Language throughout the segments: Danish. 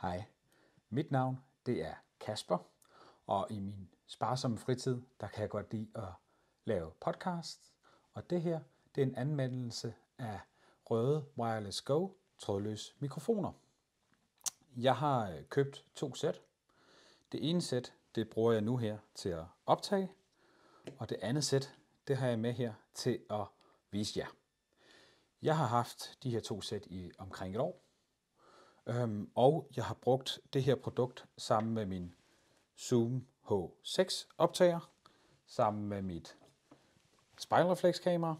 Hej, mit navn det er Kasper, og i min sparsomme fritid, der kan jeg godt lide at lave podcast. Og det her, det er en anmeldelse af Røde Wireless Go trådløse mikrofoner. Jeg har øh, købt to sæt. Det ene sæt, det bruger jeg nu her til at optage, og det andet sæt, det har jeg med her til at vise jer. Jeg har haft de her to sæt i omkring et år, Øhm, og jeg har brugt det her produkt sammen med min Zoom H6 optager, sammen med mit spejlreflekskamera.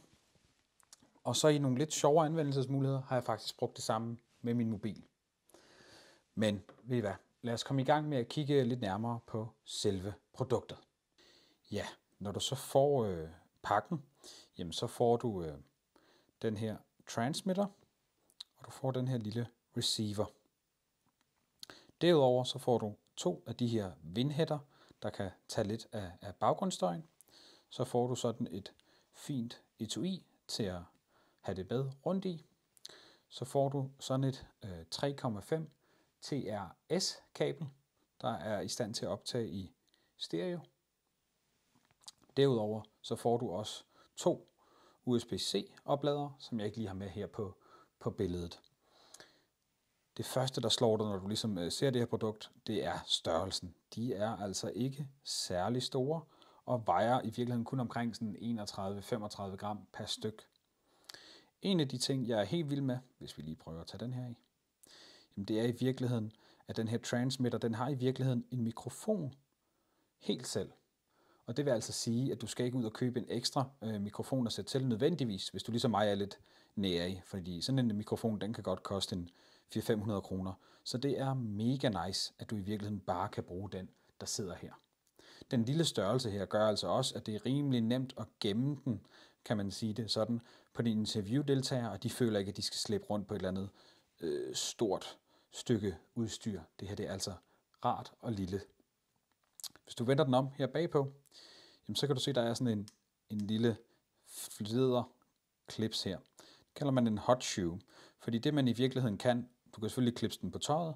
Og så i nogle lidt sjovere anvendelsesmuligheder har jeg faktisk brugt det samme med min mobil. Men ved I hvad, lad os komme i gang med at kigge lidt nærmere på selve produktet. Ja, når du så får øh, pakken, jamen så får du øh, den her transmitter, og du får den her lille receiver. Derudover så får du to af de her vindhætter, der kan tage lidt af, af baggrundsstøjen. Så får du sådan et fint etui e til at have det bad rundt i. Så får du sådan et 3,5 øh, TRS-kabel, der er i stand til at optage i stereo. Derudover så får du også to USB-C opladere, som jeg ikke lige har med her på, på billedet. Det første, der slår dig, når du ligesom øh, ser det her produkt, det er størrelsen. De er altså ikke særlig store og vejer i virkeligheden kun omkring sådan 31-35 gram per styk. En af de ting, jeg er helt vild med, hvis vi lige prøver at tage den her i, jamen det er i virkeligheden, at den her transmitter, den har i virkeligheden en mikrofon helt selv. Og det vil altså sige, at du skal ikke ud og købe en ekstra øh, mikrofon at sætte til nødvendigvis, hvis du ligesom mig er lidt i. fordi sådan en mikrofon, den kan godt koste en 400-500 kroner. Så det er mega nice, at du i virkeligheden bare kan bruge den, der sidder her. Den lille størrelse her gør altså også, at det er rimelig nemt at gemme den, kan man sige det sådan, på dine interviewdeltagere, og de føler ikke, at de skal slæbe rundt på et eller andet øh, stort stykke udstyr. Det her det er altså rart og lille. Hvis du vender den om her bagpå, jamen så kan du se, at der er sådan en, en lille flider klips her. Det kalder man en hot shoe, fordi det man i virkeligheden kan, du kan selvfølgelig klippe den på tøjet,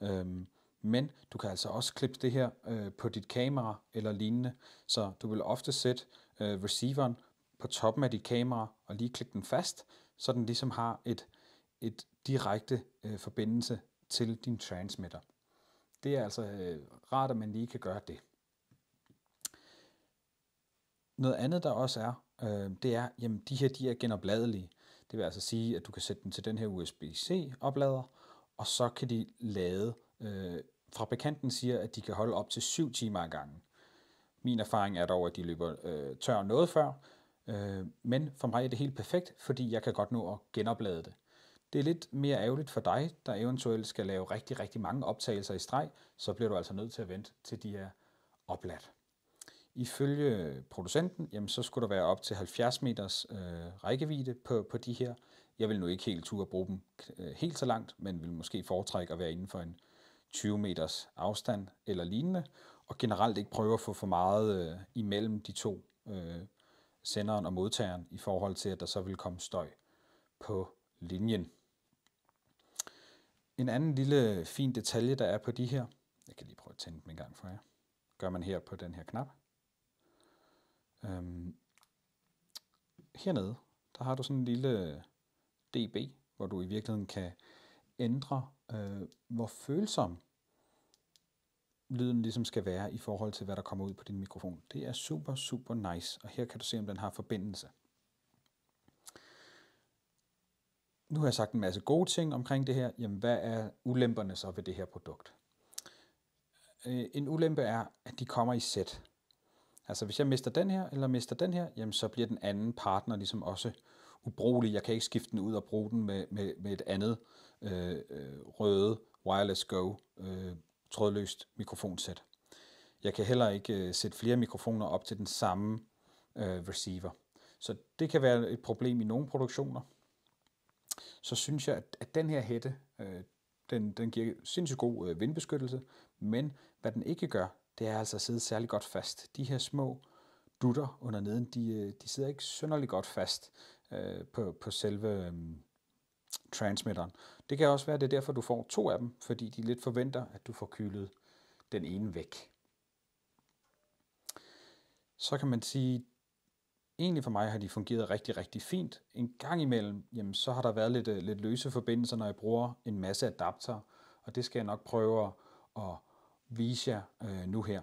øhm, men du kan altså også klippe det her øh, på dit kamera eller lignende. Så du vil ofte sætte øh, receiveren på toppen af dit kamera og lige klikke den fast, så den ligesom har et, et direkte øh, forbindelse til din transmitter. Det er altså øh, rart, at man lige kan gøre det. Noget andet, der også er, øh, det er, at de her de er genopladelige. Det vil altså sige, at du kan sætte den til den her USB-C oplader, og så kan de lade, øh, fabrikanten siger, at de kan holde op til 7 timer ad gangen. Min erfaring er dog, at de løber øh, tør noget før, øh, men for mig er det helt perfekt, fordi jeg kan godt nå at genoplade det. Det er lidt mere ærgerligt for dig, der eventuelt skal lave rigtig, rigtig mange optagelser i streg, så bliver du altså nødt til at vente til de er opladt. Ifølge producenten, jamen, så skulle der være op til 70 meters øh, rækkevidde på, på de her. Jeg vil nu ikke helt turde bruge dem øh, helt så langt, men vil måske foretrække at være inden for en 20 meters afstand eller lignende, og generelt ikke prøve at få for meget øh, imellem de to, øh, senderen og modtageren, i forhold til, at der så vil komme støj på linjen. En anden lille fin detalje, der er på de her, jeg kan lige prøve at tænde dem en gang for jer, gør man her på den her knap. Øhm, hernede, der har du sådan en lille DB, hvor du i virkeligheden kan ændre, øh, hvor følsom lyden ligesom skal være i forhold til, hvad der kommer ud på din mikrofon. Det er super, super nice, og her kan du se, om den har forbindelse. Nu har jeg sagt en masse gode ting omkring det her. Jamen, hvad er ulemperne så ved det her produkt? Øh, en ulempe er, at de kommer i sæt. Altså hvis jeg mister den her, eller mister den her, jamen så bliver den anden partner ligesom også ubrugelig. Jeg kan ikke skifte den ud og bruge den med, med, med et andet øh, øh, røde Wireless Go øh, trådløst mikrofonsæt. Jeg kan heller ikke øh, sætte flere mikrofoner op til den samme øh, receiver. Så det kan være et problem i nogle produktioner. Så synes jeg, at, at den her hætte, øh, den, den giver sindssygt god øh, vindbeskyttelse, men hvad den ikke gør, det er altså at sidde særlig godt fast. De her små dutter under neden, de, øh, de sidder ikke synderlig godt fast øh, på, på selve øh, transmitteren. Det kan også være, at det er derfor, du får to af dem, fordi de lidt forventer, at du får kylet den ene væk. Så kan man sige, egentlig for mig har de fungeret rigtig, rigtig fint. En gang imellem, jamen, så har der været lidt, øh, lidt løse forbindelser, når jeg bruger en masse adapter, og det skal jeg nok prøve at vise jer øh, nu her.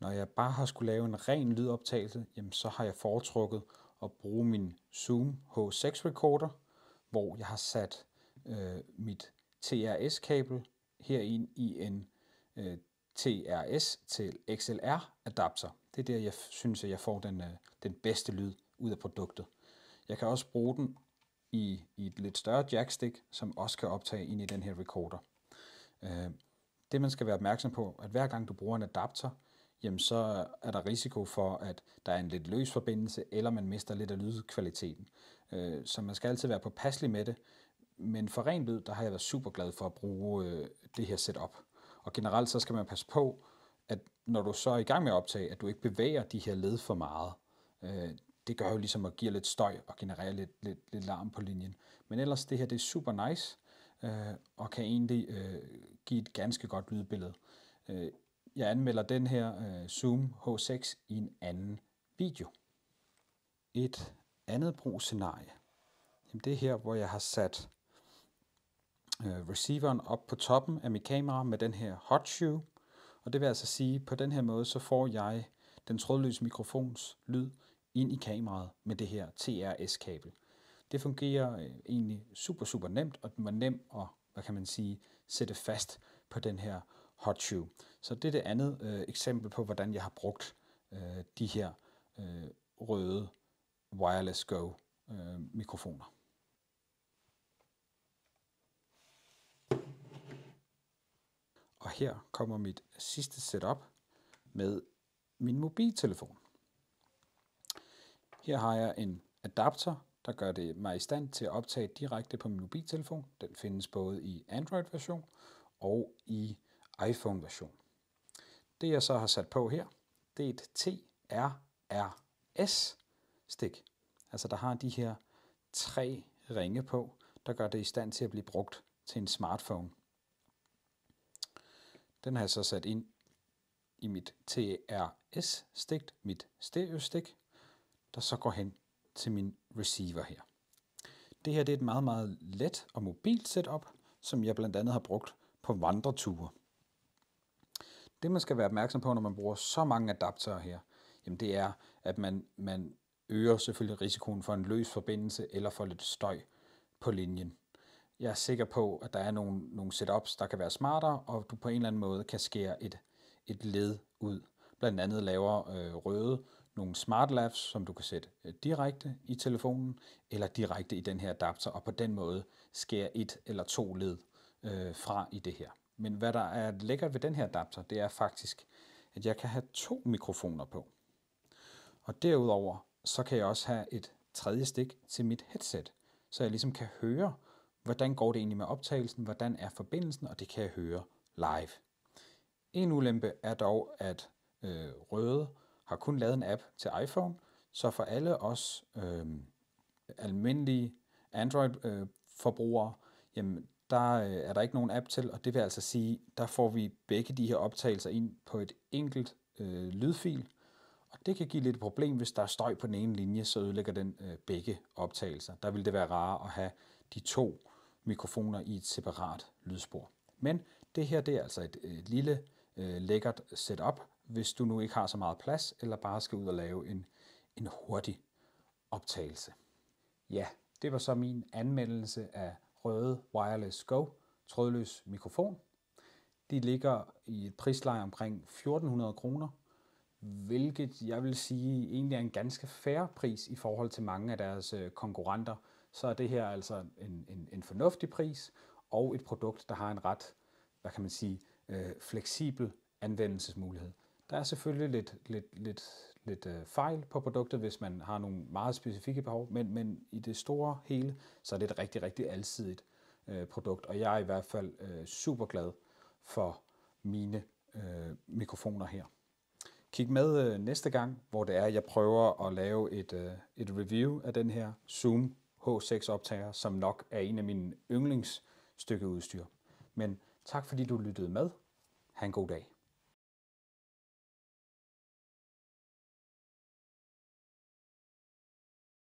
Når jeg bare har skulle lave en ren lydoptagelse, jamen så har jeg foretrukket at bruge min Zoom H6 recorder, hvor jeg har sat øh, mit TRS-kabel herind i en øh, TRS til XLR-adapter. Det er der, jeg synes, at jeg får den, øh, den bedste lyd ud af produktet. Jeg kan også bruge den i, i et lidt større jackstick, som også kan optage ind i den her recorder. Øh, det man skal være opmærksom på, at hver gang du bruger en adapter, jamen så er der risiko for, at der er en lidt løs forbindelse, eller man mister lidt af lydkvaliteten. Øh, så man skal altid være påpasselig med det. Men for ren lyd, der har jeg været super glad for at bruge øh, det her setup. Og generelt så skal man passe på, at når du så er i gang med at optage, at du ikke bevæger de her led for meget. Øh, det gør jo ligesom at give lidt støj og generere lidt, lidt, lidt larm på linjen. Men ellers, det her det er super nice øh, og kan egentlig øh, give et ganske godt lydbillede. Øh, jeg anmelder den her øh, Zoom H6 i en anden video. Et andet brugsscenarie, jamen det er her, hvor jeg har sat øh, receiveren op på toppen af mit kamera med den her hot shoe, og det vil altså sige, at på den her måde, så får jeg den trådløse mikrofons lyd ind i kameraet med det her TRS-kabel. Det fungerer øh, egentlig super, super nemt, og den var nem at hvad kan man sige, sætte fast på den her hot shoe. Så det er det andet øh, eksempel på, hvordan jeg har brugt øh, de her øh, røde Wireless Go øh, mikrofoner. Og her kommer mit sidste setup med min mobiltelefon. Her har jeg en adapter der gør det mig i stand til at optage direkte på min mobiltelefon. Den findes både i Android-version og i iPhone-version. Det jeg så har sat på her, det er et TRRS-stik. Altså der har de her tre ringe på, der gør det i stand til at blive brugt til en smartphone. Den har jeg så sat ind i mit TRS-stik, mit stereo-stik, der så går hen til min receiver her. Det her det er et meget, meget let og mobilt setup, som jeg blandt andet har brugt på vandreture. Det man skal være opmærksom på, når man bruger så mange adaptere her, jamen det er, at man, man øger selvfølgelig risikoen for en løs forbindelse eller for lidt støj på linjen. Jeg er sikker på, at der er nogle, nogle setups, der kan være smartere, og du på en eller anden måde kan skære et, et led ud. Blandt andet laver øh, røde nogle smart labs, som du kan sætte øh, direkte i telefonen eller direkte i den her adapter, og på den måde skære et eller to led øh, fra i det her. Men hvad der er lækkert ved den her adapter, det er faktisk, at jeg kan have to mikrofoner på. Og derudover, så kan jeg også have et tredje stik til mit headset, så jeg ligesom kan høre, hvordan går det egentlig med optagelsen, hvordan er forbindelsen, og det kan jeg høre live. En ulempe er dog, at øh, røde har kun lavet en app til iPhone, så for alle os øhm, øh, almindelige Android-forbrugere, øh, jamen der øh, er der ikke nogen app til, og det vil altså sige, der får vi begge de her optagelser ind på et enkelt øh, lydfil, og det kan give lidt problem, hvis der er støj på den ene linje, så ødelægger den øh, begge optagelser. Der ville det være rarere at have de to mikrofoner i et separat lydspor. Men det her det er altså et øh, lille øh, lækkert setup, hvis du nu ikke har så meget plads, eller bare skal ud og lave en, en hurtig optagelse. Ja, det var så min anmeldelse af Røde Wireless Go trådløs mikrofon. De ligger i et prisleje omkring 1400 kroner, hvilket jeg vil sige egentlig er en ganske fair pris i forhold til mange af deres øh, konkurrenter. Så er det her altså en, en, en fornuftig pris og et produkt, der har en ret, hvad kan man sige, øh, fleksibel anvendelsesmulighed. Der er selvfølgelig lidt, lidt, lidt, lidt øh, fejl på produktet, hvis man har nogle meget specifikke behov, men, men i det store hele, så er det et rigtig, rigtig alsidigt øh, produkt, og jeg er i hvert fald øh, super glad for mine øh, mikrofoner her. Kig med øh, næste gang, hvor det er, jeg prøver at lave et, øh, et review af den her Zoom H6-optager, som nok er en af mine yndlingsstykkeudstyr. Men tak fordi du lyttede med. Ha' en god dag.